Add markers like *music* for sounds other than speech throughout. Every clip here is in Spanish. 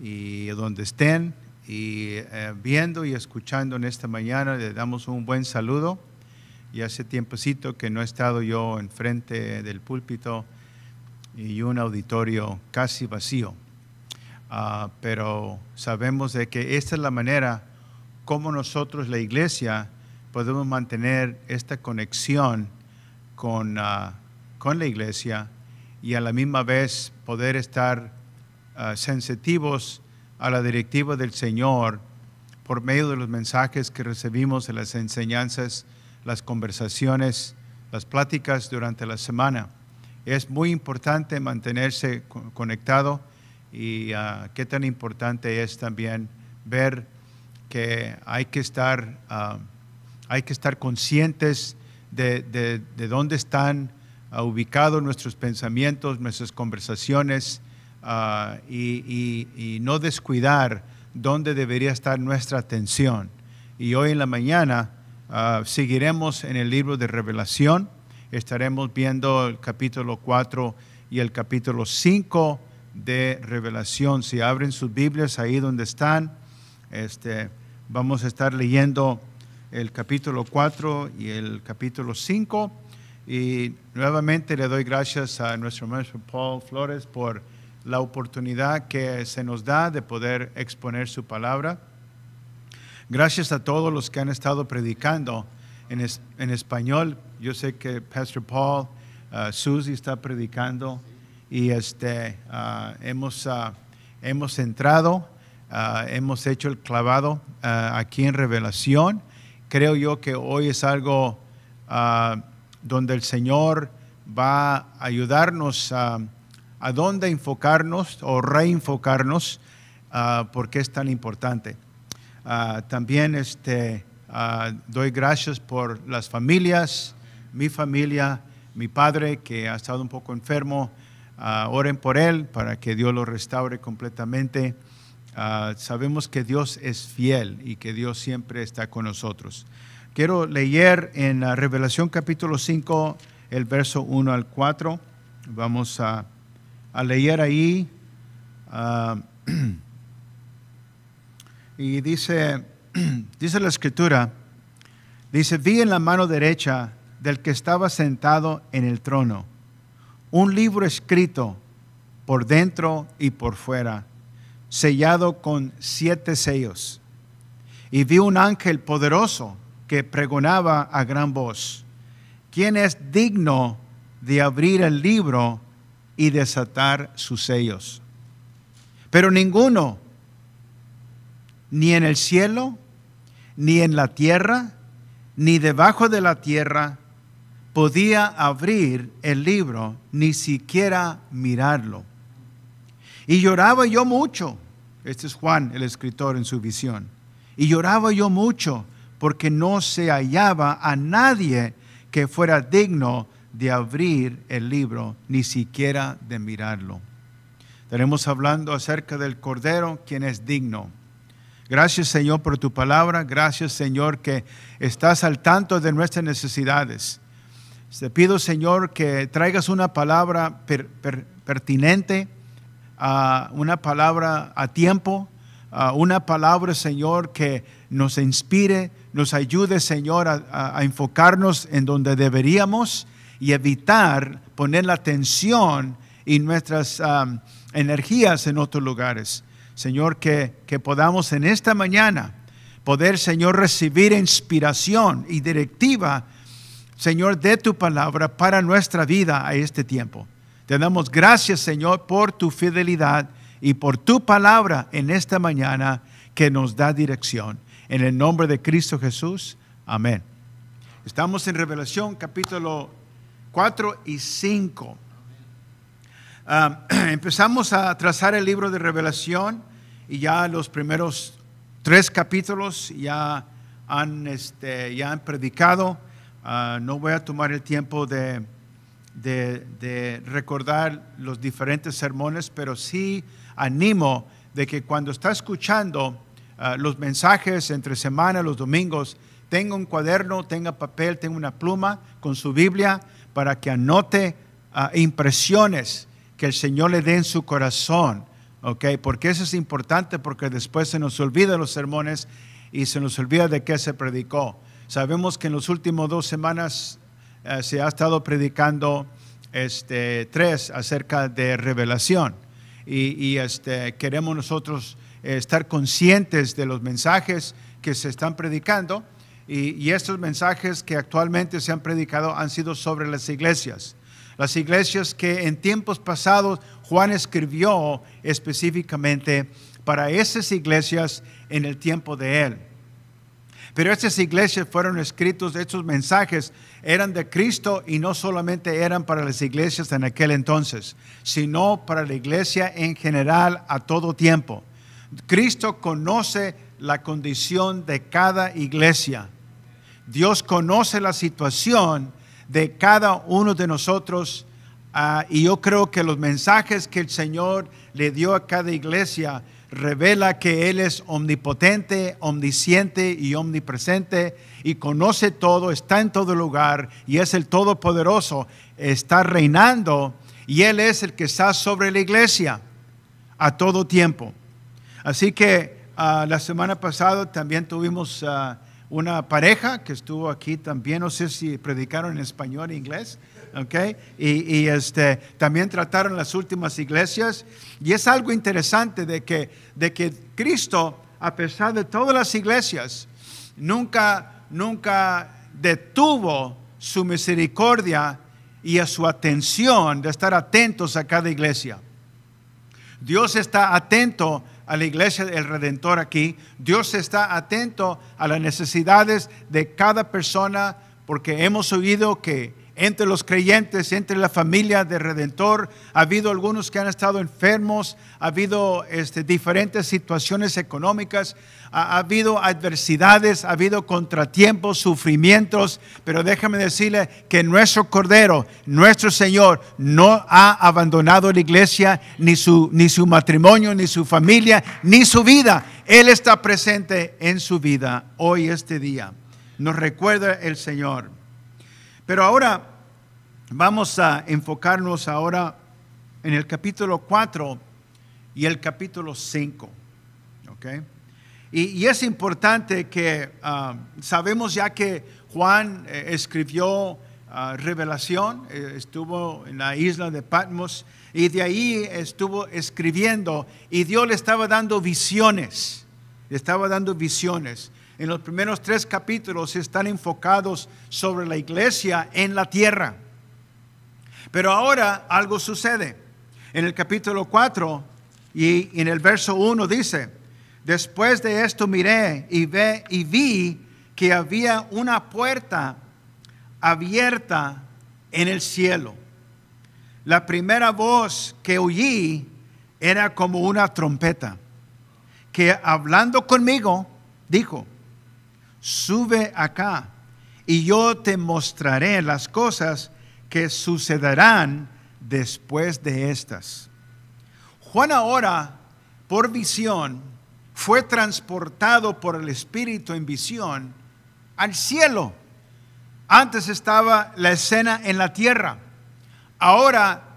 y donde estén y eh, viendo y escuchando en esta mañana, le damos un buen saludo. Y hace tiempecito que no he estado yo enfrente del púlpito y un auditorio casi vacío. Ah, pero sabemos de que esta es la manera como nosotros, la iglesia, podemos mantener esta conexión con, ah, con la iglesia y a la misma vez poder estar Ah, sensitivos a la directiva del Señor por medio de los mensajes que recibimos, en las enseñanzas, las conversaciones, las pláticas durante la semana. Es muy importante mantenerse conectado y ah, qué tan importante es también ver que hay que estar, ah, hay que estar conscientes de, dónde están ubicados nuestros pensamientos, nuestras conversaciones, Ah, y, no descuidar dónde debería estar nuestra atención. Y hoy en la mañana ah, seguiremos en el libro de Revelación, estaremos viendo el capítulo 4 y el capítulo 5 de Revelación. Si abren sus Biblias ahí donde están, este, vamos a estar leyendo el capítulo 4 y el capítulo 5. Y nuevamente le doy gracias a nuestro maestro Paul Flores por la oportunidad que se nos da de poder exponer su palabra. Gracias a todos los que han estado predicando en, español. Yo sé que Pastor Paul, uh, está predicando y este, ah, hemos, ah, hemos entrado, hemos hecho el clavado aquí en Revelación. Creo yo que hoy es algo donde el Señor va a ayudarnos a a dónde enfocarnos o reenfocarnos, ah, porque es tan importante. Ah, también este, ah, doy gracias por las familias, mi familia, mi padre que ha estado un poco enfermo, oren por él para que Dios lo restaure completamente. sabemos que Dios es fiel y que Dios siempre está con nosotros. Quiero leer en la Revelación capítulo 5, el verso 1 al 4. Vamos a a leer ahí. Ah, *clears throat* y dice, *clears throat* dice la escritura, dice, vi en la mano derecha del que estaba sentado en el trono un libro escrito por dentro y por fuera, sellado con siete sellos. Y vi un ángel poderoso que pregonaba a gran voz, ¿quién es digno de abrir el libro? y desatar sus sellos. Pero ninguno, ni en el cielo, ni en la tierra, ni debajo de la tierra, podía abrir el libro, ni siquiera mirarlo. Y lloraba yo mucho, este es Juan el escritor en su visión, y lloraba yo mucho porque no se hallaba a nadie que fuera digno de abrir el libro, ni siquiera de mirarlo. Estaremos hablando acerca del Cordero, quien es digno. Gracias Señor por tu palabra, gracias Señor que estás al tanto de nuestras necesidades. Te pido Señor que traigas una palabra pertinente, una palabra a tiempo, a una palabra Señor que nos inspire, nos ayude Señor a enfocarnos en donde deberíamos y evitar poner la tensión y nuestras energías en otros lugares. Señor, que, que podamos en esta mañana poder, Señor, recibir inspiración y directiva, Señor, de tu palabra para nuestra vida a este tiempo. Te damos gracias, Señor, por tu fidelidad y por tu palabra en esta mañana que nos da dirección. En el nombre de Cristo Jesús. Amén. Estamos en Revelación capítulo 4 y 5. Ah, *clears throat* empezamos a trazar el libro de revelación y ya los primeros tres capítulos ya han, este, ya han predicado. Ah, no voy a tomar el tiempo de, recordar los diferentes sermones, pero sí animo de que cuando está escuchando ah, los mensajes entre semana, los domingos, tenga un cuaderno, tenga papel, tenga una pluma con su Biblia para que anote ah, impresiones que el Señor le dé en su corazón. ¿Ok? Porque eso es importante porque después se nos olvida los sermones y se nos olvida de qué se predicó. Sabemos que en los últimos dos semanas eh, se ha estado predicando este, tres acerca de revelación y, este, queremos nosotros eh, estar conscientes de los mensajes que se están predicando y, estos mensajes que actualmente se han predicado han sido sobre las iglesias. Las iglesias que en tiempos pasados Juan escribió específicamente para esas iglesias en el tiempo de él. Pero esas iglesias fueron escritos, estos mensajes eran de Cristo y no solamente eran para las iglesias en aquel entonces, sino para la iglesia en general a todo tiempo. Cristo conoce la condición de cada iglesia Dios conoce la situación de cada uno de nosotros ah, y yo creo que los mensajes que el Señor le dio a cada iglesia revela que Él es omnipotente, omnisciente y omnipresente y conoce todo, está en todo lugar y es el Todopoderoso, está reinando y Él es el que está sobre la iglesia a todo tiempo. Así que ah, la semana pasada también tuvimos ah, una pareja que estuvo aquí también, no sé si predicaron en español e inglés, ¿ok? Y, este, también trataron las últimas iglesias. Y es algo interesante de que, de que Cristo, a pesar de todas las iglesias, nunca, nunca detuvo su misericordia y a su atención de estar atentos a cada iglesia. Dios está atento a la iglesia del Redentor aquí. Dios está atento a las necesidades de cada persona porque hemos oído que entre los creyentes, entre la familia de Redentor. Ha habido algunos que han estado enfermos, ha habido este, diferentes situaciones económicas, ha, habido adversidades, ha habido contratiempos, sufrimientos, pero déjame decirle que nuestro Cordero, nuestro Señor, no ha abandonado la iglesia, ni su, ni su matrimonio, ni su familia, ni su vida. Él está presente en su vida hoy, este día. Nos recuerda el Señor pero ahora vamos a enfocarnos ahora en el capítulo 4 y el capítulo 5. Y, es importante que ah, sabemos ya que Juan eh, escribió ah, Revelación, eh, estuvo en la isla de Patmos y de ahí estuvo escribiendo y Dios le estaba dando visiones, le estaba dando visiones en los primeros tres capítulos están enfocados sobre la iglesia en la tierra. Pero ahora algo sucede. En el capítulo 4 y en el verso 1 dice, después de esto miré y, ve, y vi que había una puerta abierta en el cielo. La primera voz que oí era como una trompeta, que hablando conmigo dijo, sube acá y yo te mostraré las cosas que sucederán después de estas. Juan ahora, por visión, fue transportado por el Espíritu en visión al cielo. Antes estaba la escena en la tierra. Ahora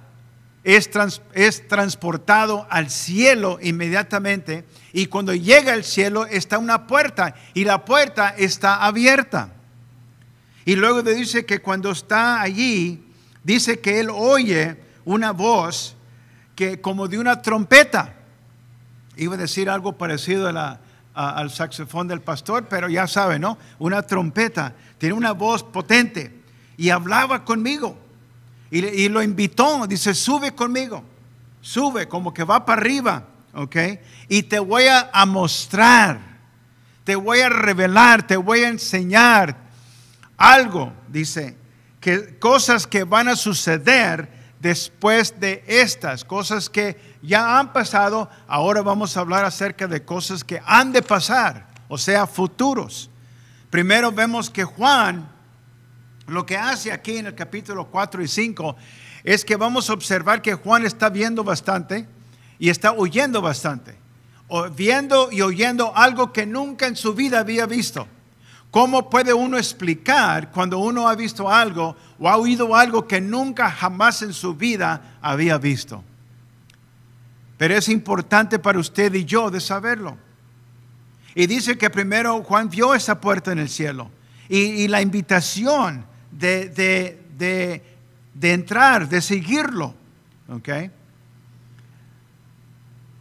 es, es transportado al cielo inmediatamente y cuando llega al cielo está una puerta y la puerta está abierta. Y luego dice que cuando está allí, dice que él oye una voz que como de una trompeta. Iba a decir algo parecido a al saxofón del pastor, pero ya sabe, ¿no? Una trompeta. Tiene una voz potente y hablaba conmigo. Y, lo invitó, dice, sube conmigo, sube, como que va para arriba, ¿ok? Y te voy a, a mostrar, te voy a revelar, te voy a enseñar algo, dice, que cosas que van a suceder después de estas, cosas que ya han pasado, ahora vamos a hablar acerca de cosas que han de pasar, o sea, futuros. Primero vemos que Juan lo que hace aquí en el capítulo 4 y 5 es que vamos a observar que Juan está viendo bastante y está oyendo bastante, viendo y oyendo algo que nunca en su vida había visto. ¿Cómo puede uno explicar cuando uno ha visto algo o ha oído algo que nunca jamás en su vida había visto? Pero es importante para usted y yo de saberlo. Y dice que primero Juan vio esa puerta en el cielo y la invitación de, entrar, de seguirlo. Okay.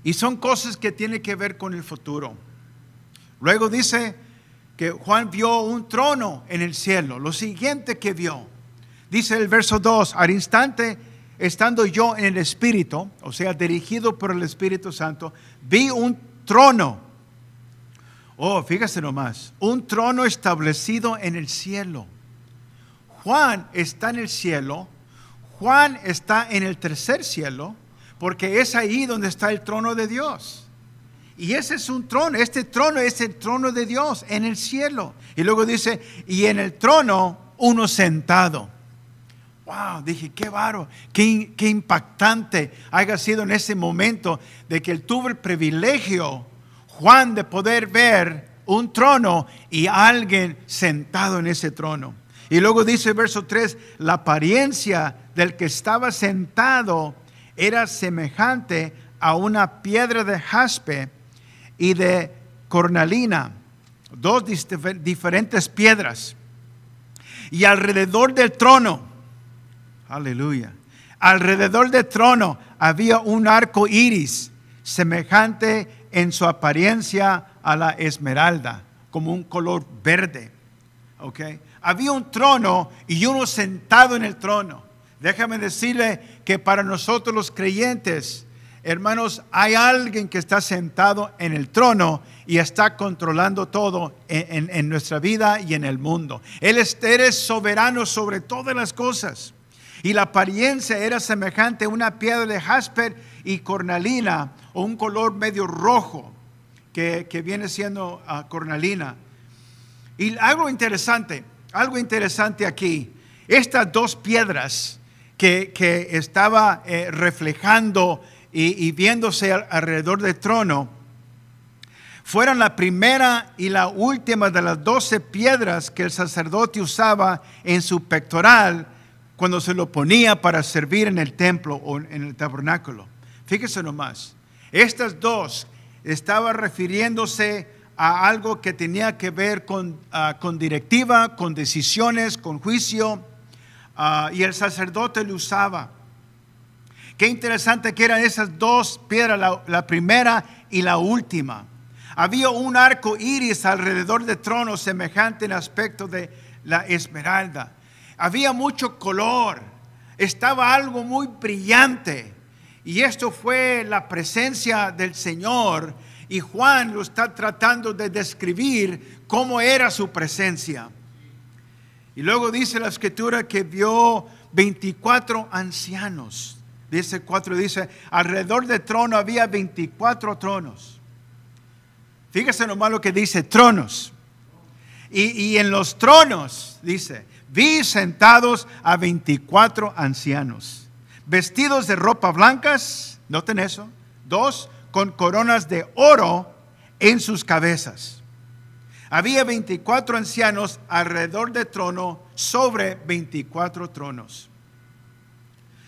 Y son cosas que tienen que ver con el futuro. Luego dice que Juan vio un trono en el cielo, lo siguiente que vio. Dice el verso 2, al instante, estando yo en el Espíritu, o sea, dirigido por el Espíritu Santo, vi un trono. Oh, fíjese nomás, un trono establecido en el cielo. Juan está en el cielo, Juan está en el tercer cielo, porque es ahí donde está el trono de Dios. Y ese es un trono, este trono es el trono de Dios en el cielo. Y luego dice, y en el trono uno sentado. Wow, dije, qué varo, qué, qué impactante haya sido en ese momento de que él tuvo el privilegio, Juan, de poder ver un trono y alguien sentado en ese trono. Y luego dice verso 3, la apariencia del que estaba sentado era semejante a una piedra de jaspe y de cornalina, dos diferentes piedras. Y alrededor del trono, aleluya, alrededor del trono había un arco iris semejante en su apariencia a la esmeralda, como un color verde. Okay había un trono y uno sentado en el trono. Déjame decirle que para nosotros los creyentes, hermanos, hay alguien que está sentado en el trono y está controlando todo en, nuestra vida y en el mundo. Él es, soberano sobre todas las cosas. Y la apariencia era semejante a una piedra de jasper y cornalina, o un color medio rojo, que, viene siendo ah, cornalina. Y algo interesante, algo interesante aquí. Estas dos piedras que, estaba eh, reflejando y, viéndose alrededor del trono, fueron la primera y la última de las doce piedras que el sacerdote usaba en su pectoral cuando se lo ponía para servir en el templo o en el tabernáculo. Fíjese nomás, estas dos estaba refiriéndose a algo que tenía que ver con, ah, con directiva, con decisiones, con juicio, ah, y el sacerdote lo usaba. Qué interesante que eran esas dos piedras, la, la primera y la última. Había un arco iris alrededor del trono semejante en aspecto de la esmeralda. Había mucho color, estaba algo muy brillante. Y esto fue la presencia del Señor y Juan lo está tratando de describir cómo era su presencia. Y luego dice la escritura que vio 24 ancianos. Dice cuatro, dice, alrededor del trono había 24 tronos. Fíjese nomás lo que dice, tronos. Y, en los tronos, dice, vi sentados a 24 ancianos, vestidos de ropa blancas, noten eso, dos, con coronas de oro en sus cabezas. Había 24 ancianos alrededor del trono, sobre 24 tronos.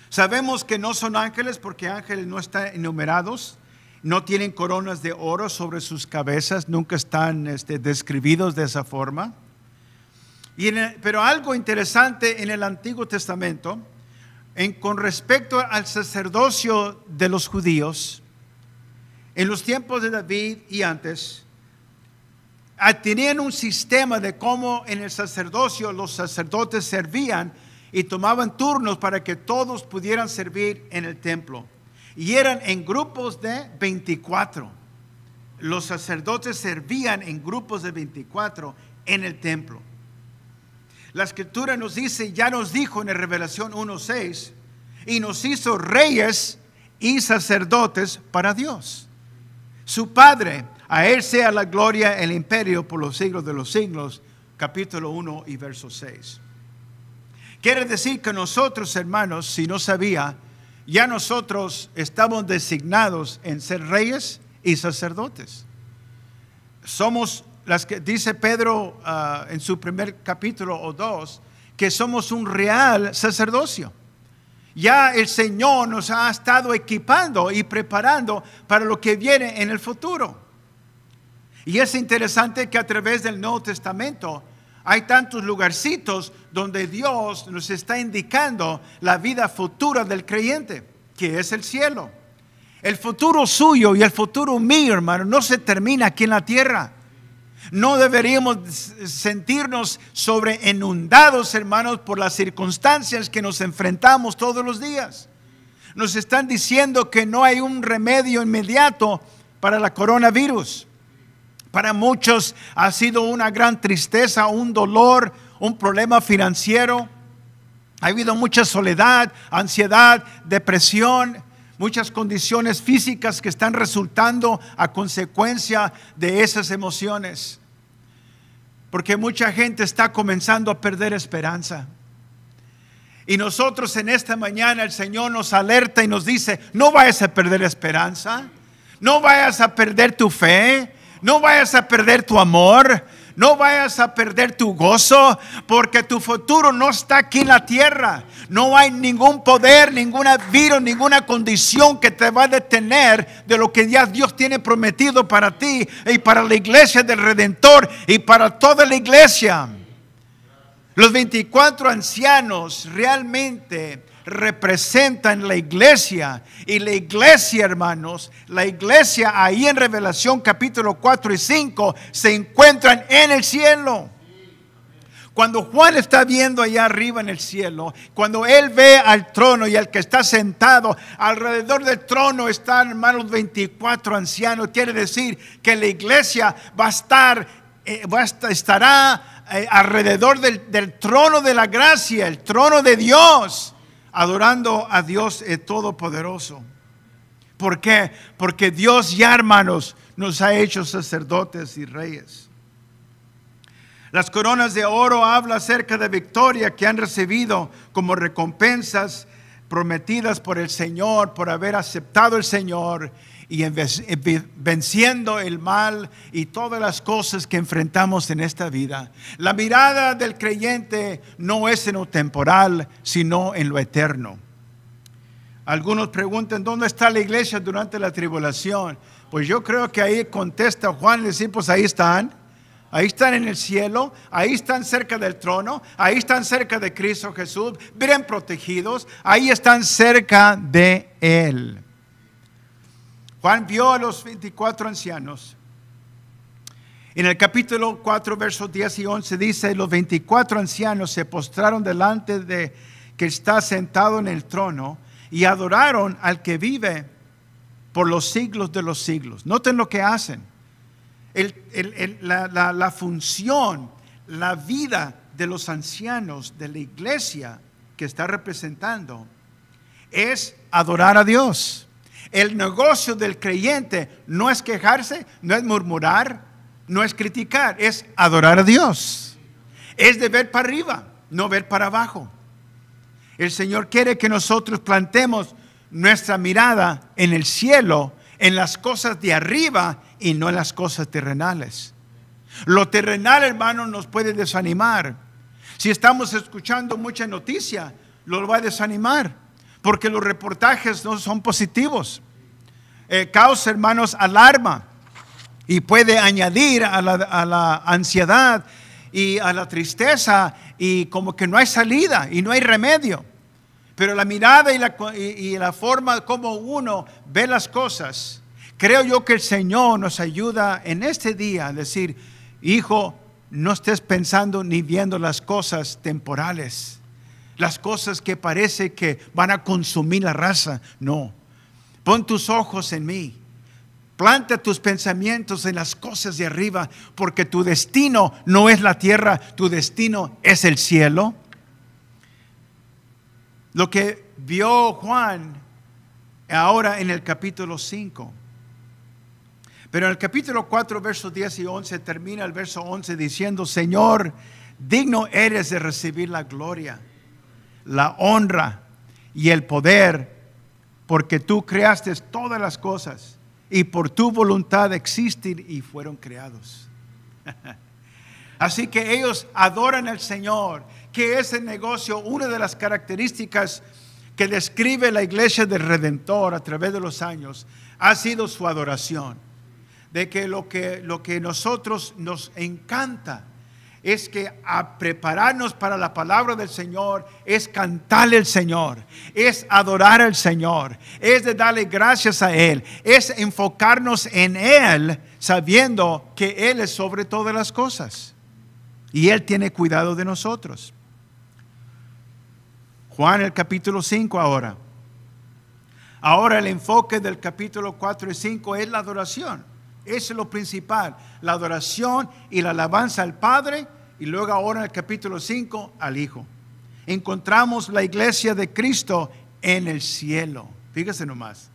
Sabemos que no son ángeles porque ángeles no están enumerados, no tienen coronas de oro sobre sus cabezas, nunca están este, describidos de esa forma. Y pero algo interesante en el Antiguo Testamento, en, con respecto al sacerdocio de los judíos, en los tiempos de David y antes, ah, tenían un sistema de cómo en el sacerdocio los sacerdotes servían y tomaban turnos para que todos pudieran servir en el templo. Y eran en grupos de 24. Los sacerdotes servían en grupos de 24 en el templo. La escritura nos dice, ya nos dijo en la Revelación 1.6, y nos hizo reyes y sacerdotes para Dios su Padre. A Él sea la gloria, el imperio por los siglos de los siglos. Capítulo 1 y verso 6. Quiere decir que nosotros, hermanos, si no sabía, ya nosotros estamos designados en ser reyes y sacerdotes. Somos las que dice Pedro ah, en su primer capítulo o dos, que somos un real sacerdocio. Ya el Señor nos ha estado equipando y preparando para lo que viene en el futuro. Y es interesante que a través del Nuevo Testamento hay tantos lugarcitos donde Dios nos está indicando la vida futura del creyente, que es el cielo. El futuro suyo y el futuro mío, hermano, no se termina aquí en la tierra. No deberíamos sentirnos sobreenundados, hermanos, por las circunstancias que nos enfrentamos todos los días. Nos están diciendo que no hay un remedio inmediato para la coronavirus. Para muchos ha sido una gran tristeza, un dolor, un problema financiero. Ha habido mucha soledad, ansiedad, depresión muchas condiciones físicas que están resultando a consecuencia de esas emociones. Porque mucha gente está comenzando a perder esperanza. Y nosotros en esta mañana el Señor nos alerta y nos dice, no vayas a perder esperanza, no vayas a perder tu fe, no vayas a perder tu amor, no vayas a perder tu gozo porque tu futuro no está aquí en la tierra. No hay ningún poder, ninguna virus, ninguna condición que te va a detener de lo que ya Dios tiene prometido para ti y para la iglesia del Redentor y para toda la iglesia. Los 24 ancianos realmente representa en la iglesia. Y la iglesia, hermanos, la iglesia ahí en Revelación capítulo 4 y 5 se encuentran en el cielo. Cuando Juan está viendo allá arriba en el cielo, cuando él ve al trono y al que está sentado, alrededor del trono están hermanos 24 ancianos, quiere decir que la iglesia va a estar, eh, estará eh, alrededor del trono de la gracia, el trono de Dios adorando a Dios el eh, Todopoderoso. ¿Por qué? Porque Dios ya, hermanos, nos ha hecho sacerdotes y reyes. Las coronas de oro habla acerca de victoria que han recibido como recompensas prometidas por el Señor, por haber aceptado el Señor y eh, venciendo el mal y todas las cosas que enfrentamos en esta vida. La mirada del creyente no es en lo temporal, sino en lo eterno. Algunos preguntan, ¿dónde está la iglesia durante la tribulación? Pues yo creo que ahí contesta Juan, les pues ahí están. Ahí están en el cielo, ahí están cerca del trono, ahí están cerca de Cristo Jesús, bien protegidos, ahí están cerca de Él. Juan vio a los 24 ancianos. En el capítulo 4, versos 10 y 11 dice, los 24 ancianos se postraron delante de que está sentado en el trono y adoraron al que vive por los siglos de los siglos. Noten lo que hacen. la, la función, la vida de los ancianos de la iglesia que está representando es adorar a Dios. El negocio del creyente no es quejarse, no es murmurar, no es criticar, es adorar a Dios. Es de ver para arriba, no ver para abajo. El Señor quiere que nosotros plantemos nuestra mirada en el cielo, en las cosas de arriba y no en las cosas terrenales. Lo terrenal, hermano, nos puede desanimar. Si estamos escuchando mucha noticia, lo va a desanimar porque los reportajes no son positivos. Eh, Caos, hermanos, alarma y puede añadir a la, ansiedad y a la tristeza y como que no hay salida y no hay remedio. Pero la mirada y la, y la, forma como uno ve las cosas, creo yo que el Señor nos ayuda en este día a decir, hijo, no estés pensando ni viendo las cosas temporales las cosas que parece que van a consumir la raza. No. Pon tus ojos en mí. Planta tus pensamientos en las cosas de arriba, porque tu destino no es la tierra, tu destino es el cielo. Lo que vio Juan ahora en el capítulo 5. Pero en el capítulo 4, versos 10 y 11, termina el verso 11 diciendo, Señor, digno eres de recibir la gloria la honra y el poder, porque tú creaste todas las cosas y por tu voluntad existen y fueron creados. *laughs* Así que ellos adoran al Señor, que ese negocio, una de las características que describe la iglesia del Redentor a través de los años, ha sido su adoración. De que lo que, lo que nosotros nos encanta es que a prepararnos para la palabra del Señor es cantar al Señor, es adorar al Señor, es darle gracias a Él, es enfocarnos en Él sabiendo que Él es sobre todas las cosas y Él tiene cuidado de nosotros. Juan el capítulo 5 ahora. Ahora el enfoque del capítulo 4 y 5 es la adoración. Eso es lo principal, la adoración y la alabanza al Padre y luego ahora en el capítulo 5 al Hijo. Encontramos la iglesia de Cristo en el cielo. Fíjese nomás.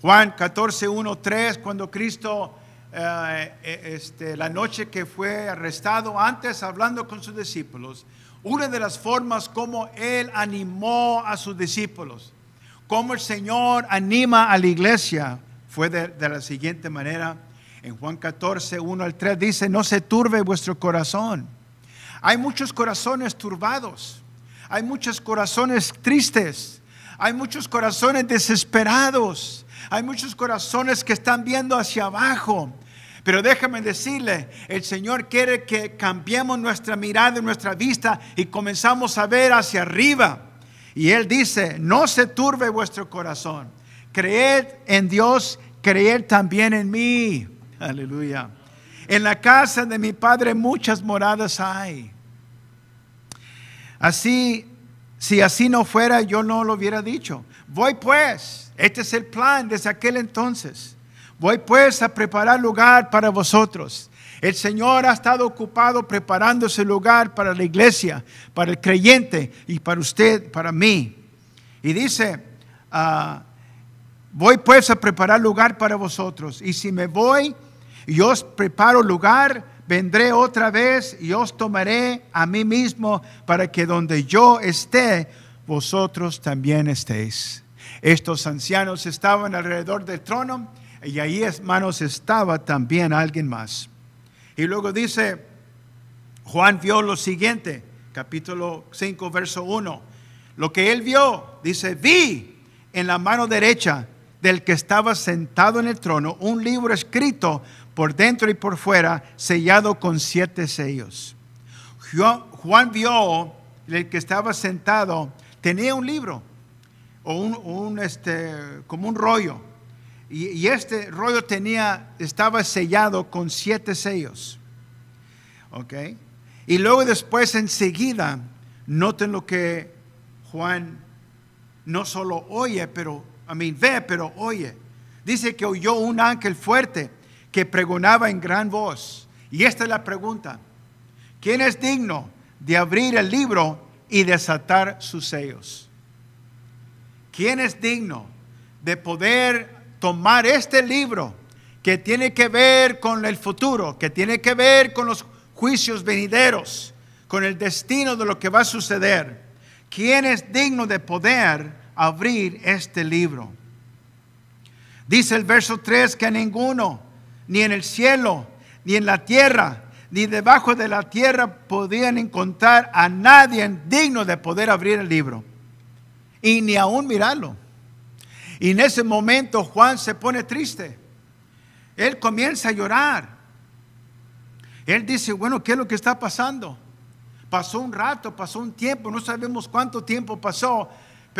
Juan 14, 1, 3, cuando Cristo, eh, eh, este, la noche que fue arrestado antes, hablando con sus discípulos, una de las formas como Él animó a sus discípulos, como el Señor anima a la iglesia, fue de la siguiente manera. En Juan 14, 1 al 3 dice, no se turbe vuestro corazón. Hay muchos corazones turbados, hay muchos corazones tristes, hay muchos corazones desesperados, hay muchos corazones que están viendo hacia abajo. Pero déjame decirle, el Señor quiere que cambiemos nuestra mirada y nuestra vista y comenzamos a ver hacia arriba. Y Él dice, no se turbe vuestro corazón, creed en Dios, creed también en mí. *laughs* Aleluya. En la casa de mi Padre muchas moradas hay. Así, si así no fuera, yo no lo hubiera dicho. Voy pues, este es el plan desde aquel entonces. Voy pues a preparar lugar para vosotros. El Señor ha estado ocupado preparándose lugar para la iglesia, para el creyente y para usted, para mí. Y dice, ah, voy pues a preparar lugar para vosotros. Y si me voy, yo os preparo lugar, vendré otra vez y os tomaré a mí mismo para que donde yo esté, vosotros también estéis. Estos ancianos estaban alrededor del trono y ahí, hermanos, estaba también alguien más. Y luego dice, Juan vio lo siguiente, capítulo 5, verso 1. Lo que él vio, dice, vi en la mano derecha del que estaba sentado en el trono un libro escrito por dentro y por fuera, sellado con siete sellos. Juan vio, el que estaba sentado, tenía un libro, o un, este, como un rollo, y, este rollo tenía, estaba sellado con siete sellos. ¿Ok? Y luego después, enseguida, noten lo que Juan no solo oye, pero, a ve, pero oye. Dice que oyó un ángel fuerte que pregonaba en gran voz. Y esta es la pregunta. ¿Quién es digno de abrir el libro y desatar sus sellos? ¿Quién es digno de poder tomar este libro que tiene que ver con el futuro, que tiene que ver con los juicios venideros, con el destino de lo que va a suceder? ¿Quién es digno de poder abrir este libro? Dice el verso 3 que ninguno ni en el cielo, ni en la tierra, ni debajo de la tierra podían encontrar a nadie digno de poder abrir el libro y ni aún mirarlo. Y en ese momento Juan se pone triste. Él comienza a llorar. Él dice, bueno, ¿qué es lo que está pasando? Pasó un rato, pasó un tiempo, no sabemos cuánto tiempo pasó,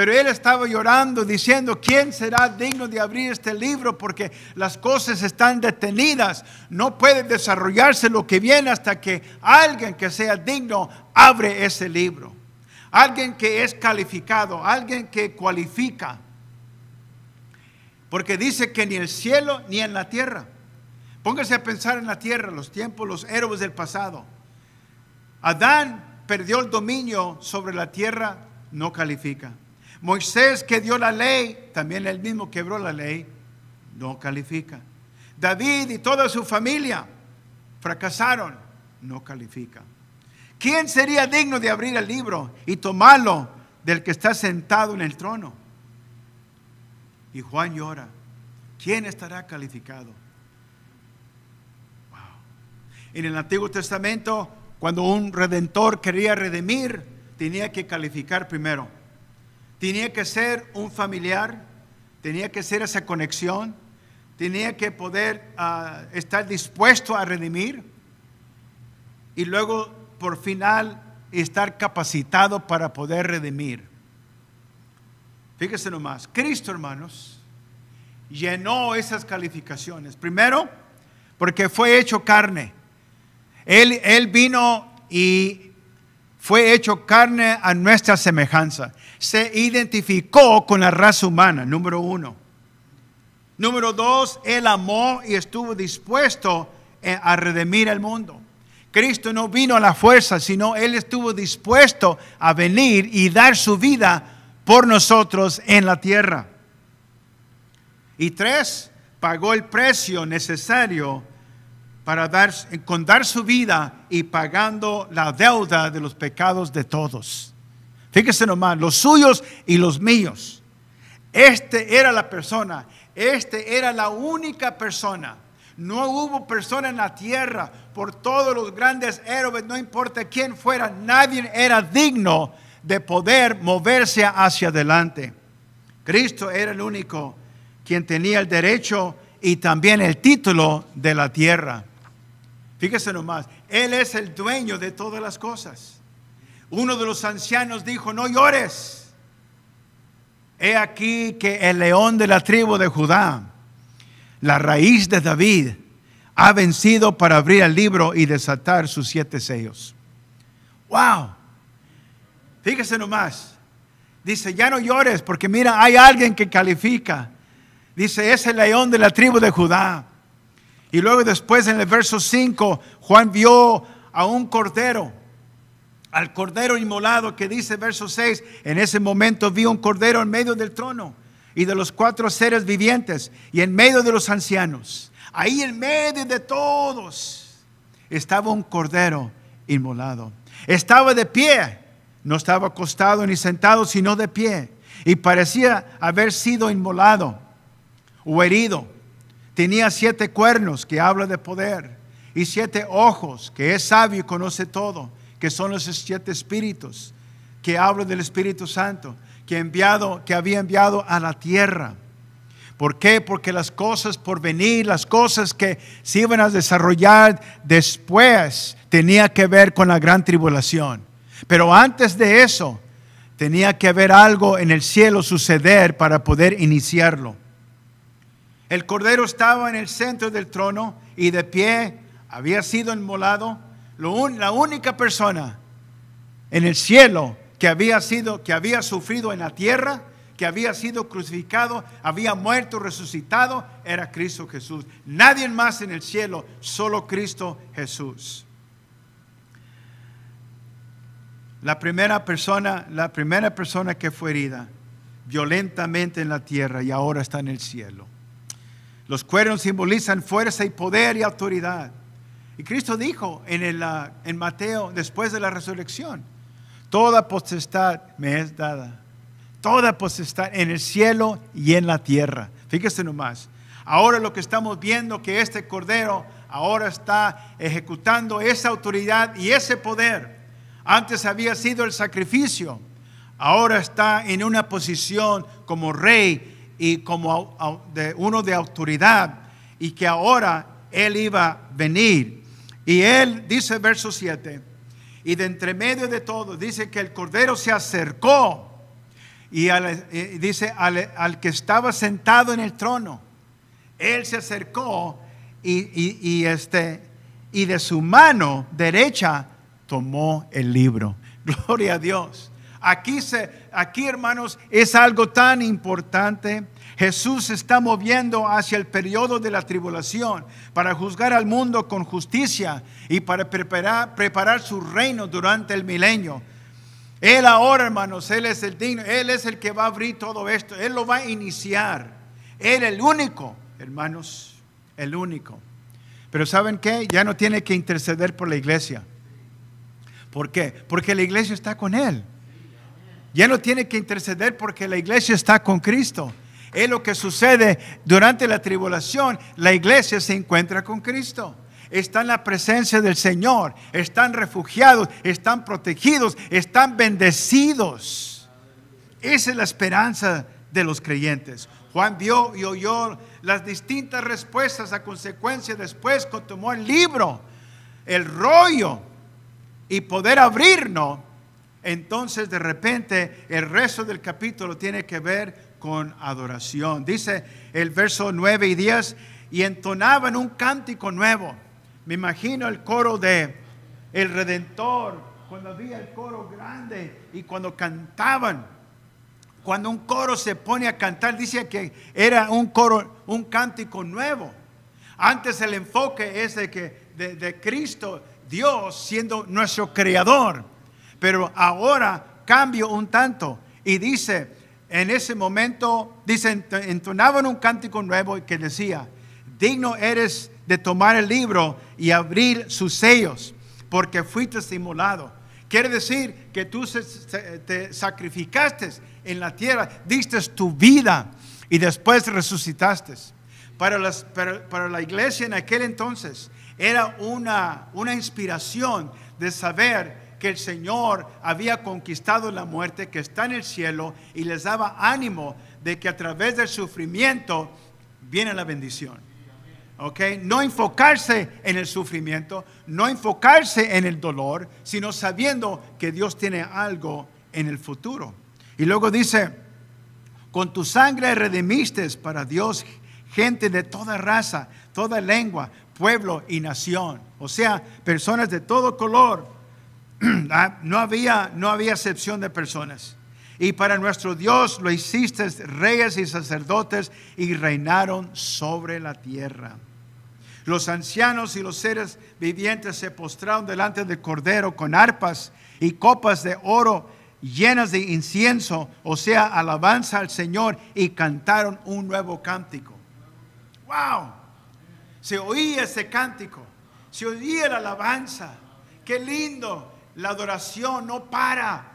pero él estaba llorando diciendo, ¿quién será digno de abrir este libro? Porque las cosas están detenidas. No puede desarrollarse lo que viene hasta que alguien que sea digno abre ese libro. Alguien que es calificado, alguien que cualifica. Porque dice que ni el cielo ni en la tierra. Póngase a pensar en la tierra, los tiempos, los héroes del pasado. Adán perdió el dominio sobre la tierra, no califica. Moisés que dio la ley, también el mismo quebró la ley, no califica. David y toda su familia fracasaron, no califica. ¿Quién sería digno de abrir el libro y tomarlo del que está sentado en el trono? Y Juan llora. ¿Quién estará calificado? Wow. En el Antiguo Testamento, cuando un redentor quería redimir, tenía que calificar primero. Tenía que ser un familiar, tenía que ser esa conexión, tenía que poder ah, estar dispuesto a redimir y luego por final estar capacitado para poder redimir. Fíjese nomás, Cristo hermanos llenó esas calificaciones. Primero, porque fue hecho carne. Él, él vino y fue hecho carne a nuestra semejanza. Se identificó con la raza humana, número uno. Número dos, Él amó y estuvo dispuesto eh, a redimir el mundo. Cristo no vino a la fuerza, sino Él estuvo dispuesto a venir y dar su vida por nosotros en la tierra. Y tres, pagó el precio necesario para dar, con dar su vida y pagando la deuda de los pecados de todos. Fíjese nomás, los suyos y los míos. Este era la persona, este era la única persona. No hubo persona en la tierra, por todos los grandes héroes, no importa quién fuera, nadie era digno de poder moverse hacia adelante. Cristo era el único quien tenía el derecho y también el título de la tierra. Fíjese nomás, Él es el dueño de todas las cosas. Uno de los ancianos dijo, no llores. He aquí que el león de la tribu de Judá, la raíz de David, ha vencido para abrir el libro y desatar sus siete sellos. ¡Wow! Fíjese nomás. Dice, ya no llores porque mira, hay alguien que califica. Dice, es el león de la tribu de Judá. Y luego después en el verso 5, Juan vio a un cordero, al cordero inmolado que dice verso 6, en ese momento vio un cordero en medio del trono y de los cuatro seres vivientes y en medio de los ancianos. Ahí en medio de todos estaba un cordero inmolado. Estaba de pie, no estaba acostado ni sentado, sino de pie. Y parecía haber sido inmolado o herido Tenía siete cuernos que habla de poder y siete ojos que es sabio y conoce todo, que son los siete espíritus que habla del Espíritu Santo, que, enviado, que había enviado a la tierra. ¿Por qué? Porque las cosas por venir, las cosas que se iban a desarrollar después, tenía que ver con la gran tribulación. Pero antes de eso, tenía que haber algo en el cielo suceder para poder iniciarlo. El cordero estaba en el centro del trono y de pie había sido inmolado. La única persona en el cielo que había sido, que había sufrido en la tierra, que había sido crucificado, había muerto, resucitado, era Cristo Jesús. Nadie más en el cielo, solo Cristo Jesús. La primera persona, la primera persona que fue herida violentamente en la tierra y ahora está en el cielo. Los cuernos simbolizan fuerza y poder y autoridad. Y Cristo dijo en, el, ah, Mateo, después de la resurrección, toda potestad me es dada. Toda potestad en el cielo y en la tierra. Fíjese nomás. Ahora lo que estamos viendo que este cordero ahora está ejecutando esa autoridad y ese poder. Antes había sido el sacrificio. Ahora está en una posición como rey y como de uno de autoridad y que ahora él iba a venir. Y él dice verso 7, y de entre medio de todo dice que el cordero se acercó y, eh, dice al, que estaba sentado en el trono, él se acercó y, y, este, y de su mano derecha tomó el libro. *laughs* Gloria a Dios. Aquí, se, aquí, hermanos, es algo tan importante. Jesús se está moviendo hacia el periodo de la tribulación para juzgar al mundo con justicia y para preparar, preparar su reino durante el milenio. Él ahora, hermanos, Él es el digno, Él es el que va a abrir todo esto, Él lo va a iniciar. Él el único, hermanos, el único. Pero ¿saben qué? Ya no tiene que interceder por la iglesia. ¿Por qué? Porque la iglesia está con Él. Ya no tiene que interceder porque la iglesia está con Cristo. Es lo que sucede durante la tribulación. La iglesia se encuentra con Cristo. Está en la presencia del Señor. Están refugiados, están protegidos, están bendecidos. Esa es la esperanza de los creyentes. Juan vio y oyó las distintas respuestas a consecuencia después que tomó el libro, el rollo y poder abrirnos entonces de repente el resto del capítulo tiene que ver con adoración. Dice el verso 9 y 10, y entonaban un cántico nuevo. Me imagino el coro de El Redentor, cuando había el coro grande y cuando cantaban. Cuando un coro se pone a cantar, dice que era un coro, un cántico nuevo. Antes el enfoque es de que de Cristo, Dios siendo nuestro creador pero ahora cambio un tanto y dice, en ese momento, entonaban un cántico nuevo que decía, digno eres de tomar el libro y abrir sus sellos, porque fuiste estimulado. Quiere decir que tú te sacrificaste en la tierra, diste tu vida y después resucitaste. Para, las, la iglesia en aquel entonces era una, una inspiración de saber que el Señor había conquistado la muerte que está en el cielo y les daba ánimo de que a través del sufrimiento viene la bendición. ¿Ok? No enfocarse en el sufrimiento, no enfocarse en el dolor, sino sabiendo que Dios tiene algo en el futuro. Y luego dice, con tu sangre redimiste para Dios gente de toda raza, toda lengua, pueblo y nación. O sea, personas de todo color, *clears throat* Ah, no había, no había excepción de personas. Y para nuestro Dios lo hiciste reyes y sacerdotes y reinaron sobre la tierra. Los ancianos y los seres vivientes se postraron delante del Cordero con arpas y copas de oro llenas de incienso, o sea, alabanza al Señor, y cantaron un nuevo cántico. ¡Wow! Se oía ese cántico, se oía la alabanza. ¡Qué lindo! La adoración no para.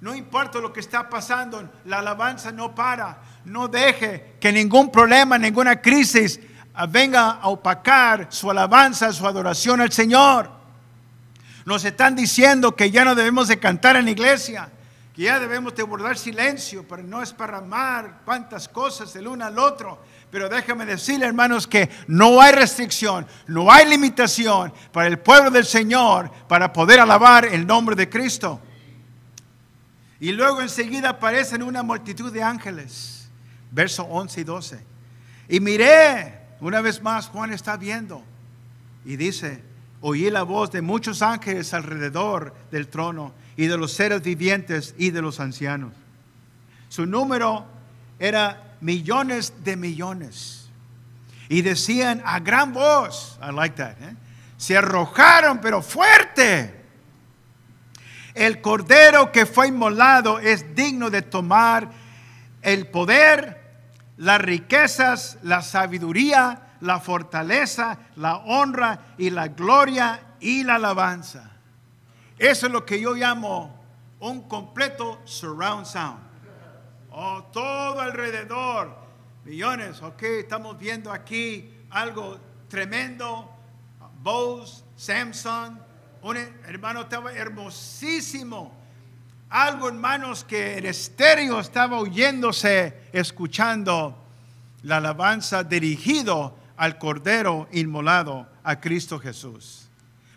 No importa lo que está pasando, la alabanza no para. No deje que ningún problema, ninguna crisis venga a opacar su alabanza, su adoración al Señor. Nos están diciendo que ya no debemos de cantar en la iglesia, que ya debemos de guardar silencio para no esparramar cuantas cosas del uno al otro. Pero déjame decirle, hermanos, que no hay restricción, no hay limitación para el pueblo del Señor para poder alabar el nombre de Cristo. Y luego enseguida aparecen una multitud de ángeles. Verso 11 y 12. Y miré, una vez más Juan está viendo y dice, oí la voz de muchos ángeles alrededor del trono y de los seres vivientes y de los ancianos. Su número era millones de millones. Y decían a gran voz, I like that, ¿eh? se arrojaron, pero fuerte. El cordero que fue inmolado es digno de tomar el poder, las riquezas, la sabiduría, la fortaleza, la honra y la gloria y la alabanza. Eso es lo que yo llamo un completo surround sound oh, todo alrededor, millones, ok, estamos viendo aquí algo tremendo, Bose, Samson, un hermano estaba hermosísimo, algo hermanos que el estéreo estaba oyéndose, escuchando la alabanza dirigido al Cordero inmolado, a Cristo Jesús,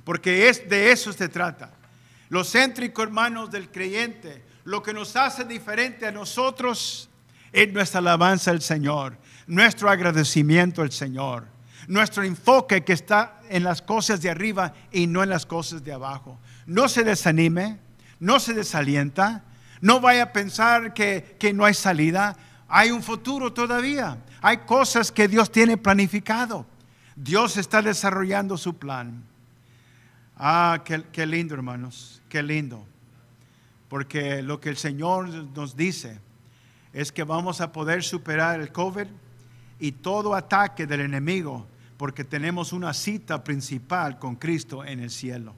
porque es de eso se trata. Lo céntrico, hermanos, del creyente, lo que nos hace diferente a nosotros es nuestra alabanza al Señor, nuestro agradecimiento al Señor, nuestro enfoque que está en las cosas de arriba y no en las cosas de abajo. No se desanime, no se desalienta, no vaya a pensar que, no hay salida, hay un futuro todavía, hay cosas que Dios tiene planificado, Dios está desarrollando su plan. Ah, qué lindo hermanos. Qué lindo. Porque lo que el Señor nos dice es que vamos a poder superar el COVID y todo ataque del enemigo porque tenemos una cita principal con Cristo en el cielo.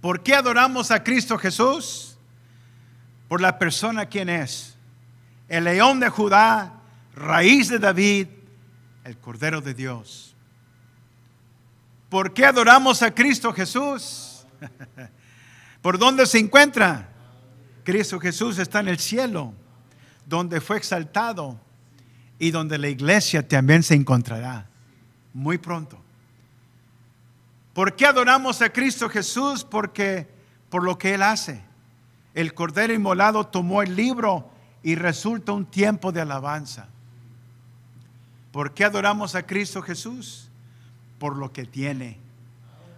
¿Por qué adoramos a Cristo Jesús? Por la persona quien es, el león de Judá, raíz de David, el Cordero de Dios. ¿Por qué adoramos a Cristo Jesús? *laughs* ¿Por dónde se encuentra? Cristo Jesús está en el cielo, donde fue exaltado y donde la iglesia también se encontrará muy pronto. ¿Por qué adoramos a Cristo Jesús? Porque por lo que Él hace. El Cordero Inmolado tomó el libro y resulta un tiempo de alabanza. ¿Por qué adoramos a Cristo Jesús? Por lo que tiene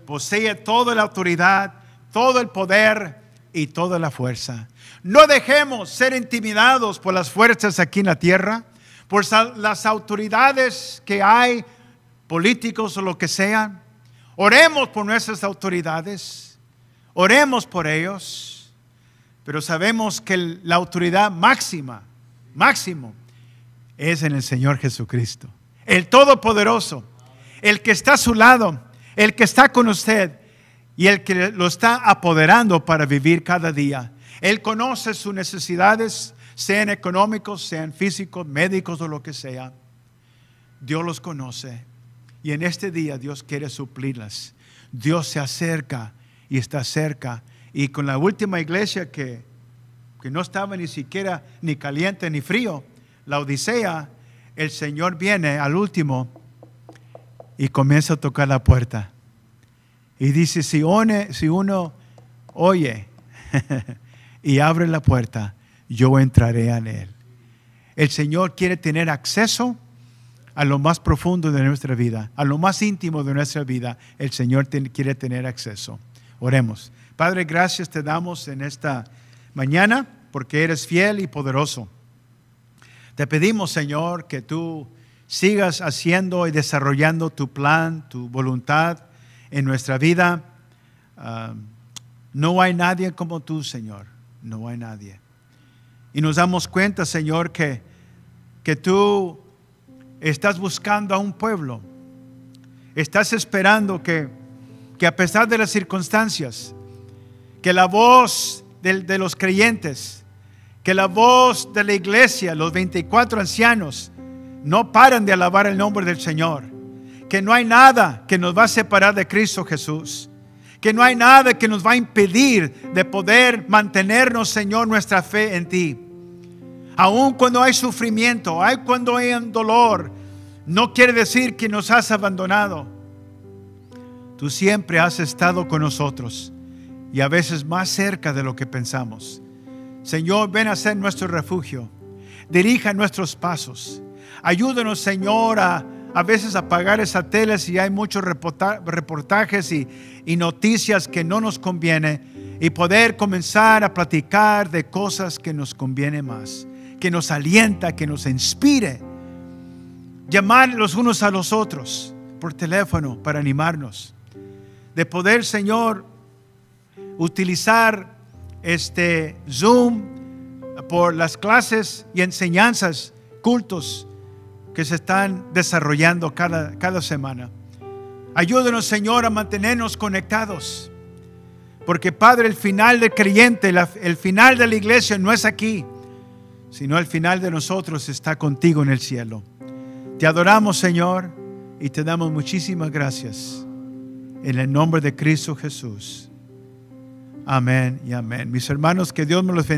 posee toda la autoridad, todo el poder y toda la fuerza. No dejemos ser intimidados por las fuerzas aquí en la tierra, por las autoridades que hay, políticos o lo que sea Oremos por nuestras autoridades, oremos por ellos, pero sabemos que la autoridad máxima, máximo, es en el Señor Jesucristo, el Todopoderoso, el que está a su lado, el que está con usted y el que lo está apoderando para vivir cada día. Él conoce sus necesidades, sean económicos, sean físicos, médicos o lo que sea. Dios los conoce y en este día Dios quiere suplirlas. Dios se acerca y está cerca. Y con la última iglesia que, que no estaba ni siquiera ni caliente ni frío, la Odisea, el Señor viene al último y comienza a tocar la puerta. Y dice, si, si uno oye *laughs* y abre la puerta, yo entraré en él. El Señor quiere tener acceso a lo más profundo de nuestra vida, a lo más íntimo de nuestra vida. El Señor quiere tener acceso. Oremos. Padre, gracias te damos en esta mañana porque eres fiel y poderoso. Te pedimos, Señor, que tú sigas haciendo y desarrollando tu plan, tu voluntad en nuestra vida. Ah, no hay nadie como tú, Señor. No hay nadie. Y nos damos cuenta, Señor, que, que tú estás buscando a un pueblo. Estás esperando que, que a pesar de las circunstancias, que la voz de, de los creyentes, que la voz de la iglesia, los 24 ancianos, no paran de alabar el nombre del Señor, que no hay nada que nos va a separar de Cristo Jesús, que no hay nada que nos va a impedir de poder mantenernos, Señor, nuestra fe en ti. Aun cuando hay sufrimiento, aun cuando hay dolor, no quiere decir que nos has abandonado. Tú siempre has estado con nosotros y a veces más cerca de lo que pensamos. Señor, ven a ser nuestro refugio. Dirija nuestros pasos. Ayúdenos, Señor, a, veces apagar esa tele si hay muchos reportajes y, noticias que no nos conviene y poder comenzar a platicar de cosas que nos conviene más, que nos alienta, que nos inspire. Llamar los unos a los otros por teléfono para animarnos. De poder, Señor, utilizar este Zoom por las clases y enseñanzas, cultos que se están desarrollando cada, cada semana. Ayúdenos, Señor, a mantenernos conectados. Porque, Padre, el final del creyente, el final de la iglesia no es aquí, sino el final de nosotros está contigo en el cielo. Te adoramos, Señor, y te damos muchísimas gracias. En el nombre de Cristo Jesús. Amén y amén. Mis hermanos, que Dios me los bendiga.